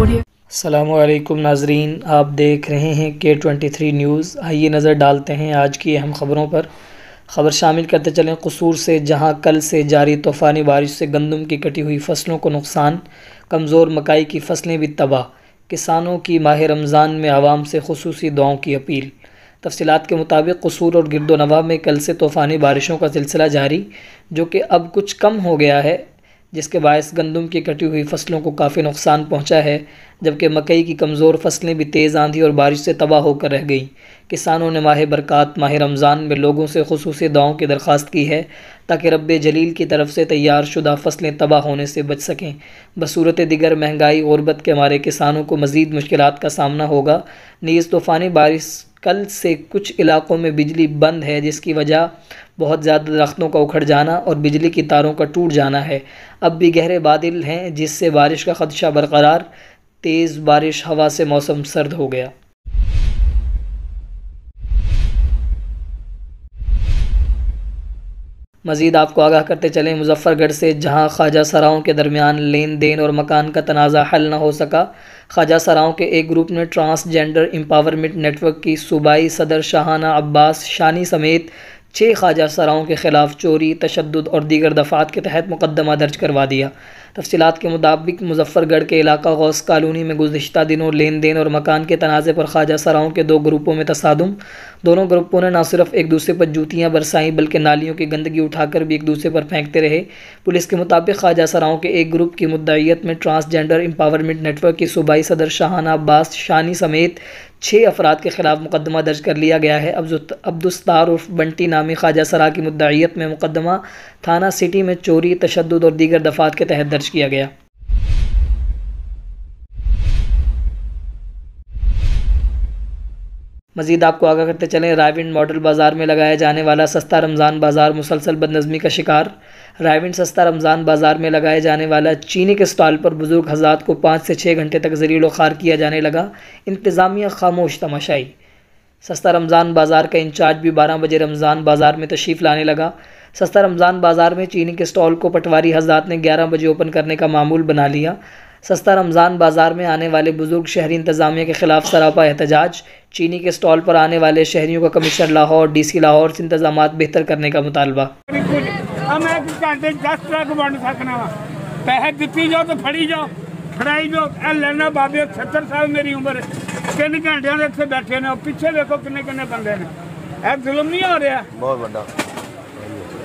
अल्लाम नाजरीन आप देख रहे हैं के ट्वेंटी थ्री न्यूज़ आइए नज़र डालते हैं आज की अहम ख़बरों पर खबर शामिल करते चलें कसूर से जहां कल से जारी तूफ़ानी बारिश से गंदम की कटी हुई फसलों को नुकसान कमज़ोर मकाई की फसलें भी तबाह किसानों की माह रमज़ान में आवाम से खसूस दुआओं की अपील तफसीत के मुताबिक कसूर और गिरदोनवा में कल से तूफ़ानी बारिशों का सिलसिला जारी जो कि अब कुछ कम हो गया है जिसके बायस गंदम की कटी हुई फसलों को काफ़ी नुकसान पहुंचा है जबकि मकई की कमज़ोर फसलें भी तेज़ आंधी और बारिश से तबाह होकर रह गईं किसानों ने माह बरक़ात माह रमज़ान में लोगों से खसूस दाओं की दरख्वास्त की है ताकि रब जलील की तरफ से तैयार शुदा फसलें तबाह होने से बच सकें बसूरत दिगर महंगाई गुरबत के मारे किसानों को मज़ीद मुश्किल का सामना होगा नीज़ तूफ़ानी बारिश कल से कुछ इलाकों में बिजली बंद है जिसकी वजह बहुत ज़्यादा दरख्तों का उखड़ जाना और बिजली की तारों का टूट जाना है अब भी गहरे बादल हैं जिससे बारिश का ख़दशा बरकरार तेज़ बारिश हवा से मौसम सर्द हो गया मज़ीद आपको आगाह करते चलें मुजफ्फ़रगढ़ से जहां ख्वाजा सराओं के दरमियान लेन देन और मकान का तनाज़ा हल न हो सका ख्वाजा सराओं के एक ग्रुप ने ट्रांसजेंडर एम्पावरमेंट नेटवर्क की सूबाई सदर शाहाना अब्बास शानी समेत छः ख्वाजा सराओं के ख़िलाफ़ चोरी तशद और दीगर दफ़ात के तहत मुकदमा दर्ज करवा दिया तफसीत के मुताबिक मुजफ्फरगढ़ के इलाका गौस कॉलोनी में गुजशत दिनों लेन देन और मकान के तनाज़े पर ख्वाजा सराओं के दो ग्रुपों में तसादम दोनों ग्रुपों ने न सिर्फ एक दूसरे पर जूतियाँ बरसाईं बल्कि नालियों की गंदगी उठाकर भी एक दूसरे पर फेंकते रहे पुलिस के मुताबिक ख्वाजा सराओं के एक ग्रुप की मुद्दत में ट्रांसजेंडर एम्पावरमेंट नेटवर्क के सूबाई सदर शाहाना अब्बास शानी समेत छः अफराद के खिलाफ मुकदमा दर्ज कर लिया गया है अब्दुस्तार उर्फ बंटी नामी ख्वाजा सरा की मुद्दत में मुकदमा थाना सिटी में चोरी तशद और दीगर दफात के तहत दर्ज दर्ज किया गया मजीद आपको आगा करते चलें रायविंड मॉडल बाज़ार में लगाया जाने वाला सस्ता रमज़ान बाज़ार मुसलसल बदनज़मी का शिकार रायविंड सस्ता रमज़ान बाज़ार में लगाए जाने वाला चीनी के स्टॉल पर बुज़ुर्ग हजार को पाँच से छः घंटे तक जरील खार किया जाने लगा इंतज़ामिया खामोश तमाशाई सस्ता रमज़ान बाज़ार का इंचार्ज भी बारह बजे रमज़ान बाज़ार में तशीफ लाने लगा सस्ता रमज़ान बाज़ार में चीनी के स्टॉल को पटवारी हजरात ने 11 बजे ओपन करने का मामूल बना लिया सस्ता रमज़ान बाज़ार में आने वाले बुज़ुर्ग शहरी इंतज़ामिया के ख़िलाफ़ सरापा एहतजाज चीनी के स्टॉल पर आने वाले शहरीों का commissioner Lahore D C Lahore से इंतजाम बेहतर करने का मुतालबा पैसे दिती जाओ तो फड़ी जाओ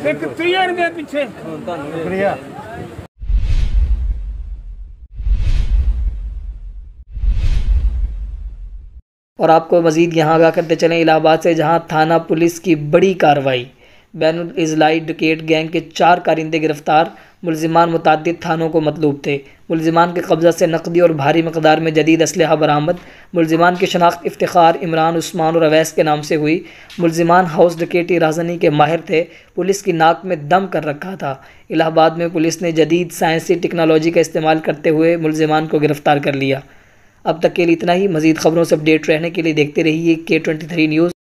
एक 30 ਰੁਪਏ पीछे शुक्रिया और आपको मज़ीद यहाँ आगा करते चलें इलाहाबाद से जहाँ थाना पुलिस की बड़ी कार्रवाई बैन अजलाई डकेट गैंग के चार कारिंदे गिरफ्तार मुलजमान मुतद थानों को मतलूब थे मुलजमान के कब्ज़ा से नकदी और भारी मकदार में जदीद इसलह बरामद मुलजमान की शनाख्त इफ्तार इमरान उस्मान और अवैस के नाम से हुई मुलजमान हाउस डकेटी राजनी के माहिर थे पुलिस की नाक में दम कर रखा था इलाहाबाद में पुलिस ने जदीद साइंसी टेक्नोलॉजी का इस्तेमाल करते हुए मुलजमान को गिरफ़्तार कर लिया अब तक के लिए इतना ही मज़ीद खबरों से अपडेट रहने के लिए देखते रहिए के ट्वेंटी थ्री न्यूज़